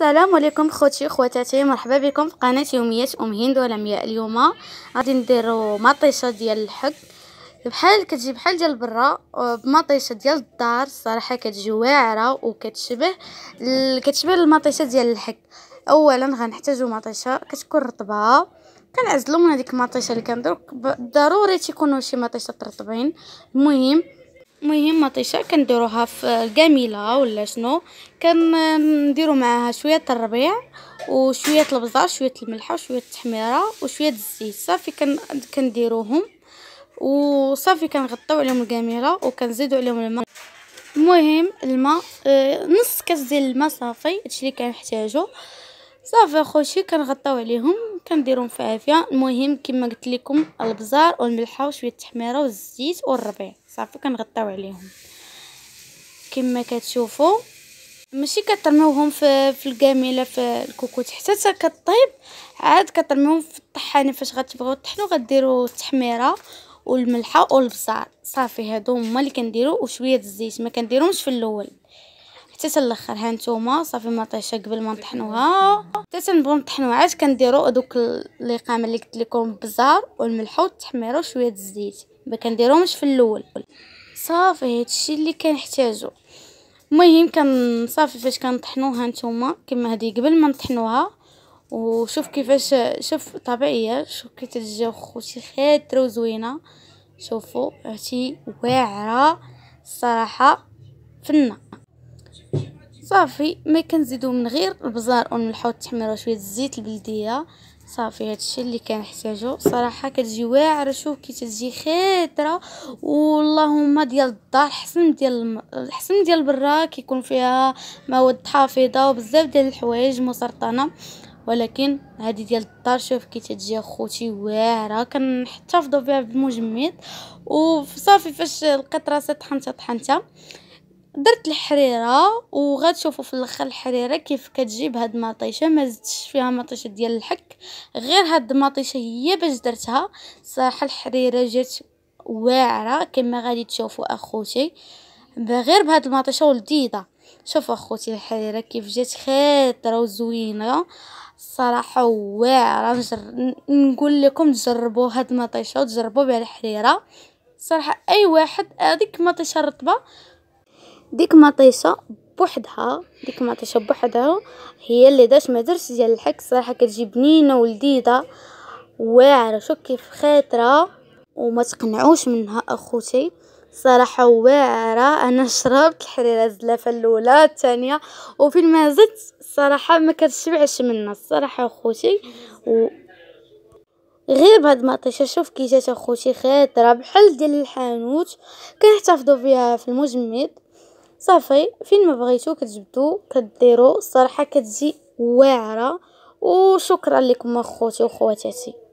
السلام عليكم خوتي خواتاتي مرحبا بكم في قناه يوميات ام هند ولمياء اليوم غادي نديرو مطيشه ديال الحك بحال كتجي بحال ديال برا بمطيشه ديال الدار الصراحه كتجي واعره وكتشبه كتشبه المطيشه ديال الحك اولا غنحتاجو مطيشه كتكون رطبه كنعزلو من هذيك المطيشه اللي كندرو ضروري تيكونوا شي مطيشه رطبين المهم المهم مطيشه كنديروها في القميله ولا شنو كنديرو معاها شويه الربيع وشويه البزار شويه الملح وشويه التحميره وشويه الزيت صافي كنديروهم وصافي كنغطيو عليهم القميله وكنزيدو عليهم الماء المهم الماء آه، نص كاس ديال الماء صافي هادشي اللي كنحتاجو صافي اخوتي كنغطيو عليهم كنديرهم في عافيه المهم كما قلت لكم البزار والملح وشويه التحميره والزيت والربيع صافي كنغطيو عليهم كما كتشوفوا ماشي كترميوهم في في الكاميله في الكوكوت حتى كطيب عاد كترميوهم في الطحانه فاش غتبغيو طحنوا غديروا التحميره والملح والبزار صافي هادو هما اللي كنديرو وشويه الزيت ما كنديرهمش في الاول حتى ها نتوما صافي ما قبل ما نطحنوها حتى تنبغيو نطحنوها عاد كنديرو دوك اللقامه اللي قلت لكم بالزهر والملح والتحميره وشويه الزيت ما كنديروهمش في الاول صافي هادشي اللي كنحتاجو المهم كان صافي فاش كنطحنوها نتوما كما هذه قبل ما نطحنوها وشوف كيفاش شوف طبيعيه شوف كي تجي خوتي خاتره وزوينه شوفوا عرفتي واعره الصراحه فنه صافي ما كنزيدو من غير البزار ومن التحميره شويه الزيت البلديه صافي هادشي اللي كنحتاجو صراحه كتجي واعره شوف كي تجي خضره واللهم ديال الدار حسن ديال الحسن ديال برا كيكون فيها مواد حافظه وبزاف ديال الحوايج مسرطنه ولكن هذه ديال الدار شوف كي تجي اخوتي واعره كنحتفظوا بها بالمجمد وصافي فاش القطره طحنتها طحنتها درت الحريره وغتشوفوا في الاخر الحريره كيف كتجيب هاد المطيشه ما زدتش فيها مطيشه ديال الحك غير هاد المطيشه هي باش درتها صراحه الحريره جات واعره كما غادي تشوفوا اخوتي غير بهاد المطيشه ولذيذه شوفوا اخوتي الحريره كيف جات خاطره وزوينه الصراحه واعره نجر... نقول لكم تجربوا هاد المطيشه وتجربوا بها الحريره صراحه اي واحد هذيك مطيشه رطبه ديك مطيشه بوحدها ديك مطيشه بوحدها هي اللي داش ما درتش ديال الحك صراحه كتجي بنينه ولذيذه واعره شكي في خاطره وما تقنعوش منها اخوتي صراحة واعرة أنا شربت الحريرة الزلافة الأولى الثانية وفي ما زدت صراحه ما كتشبعش منها الصراحة أخوتي و... غير بهاد المطيشة شوف كي جات أخوتي خاطرة بحال ديال الحانوت كنحتفظوا فيها في المجمد صافي فين ما بغيتو كتجبدو كديرو الصراحه كتجي واعره وشكرا لكم اخوتي وخواتاتي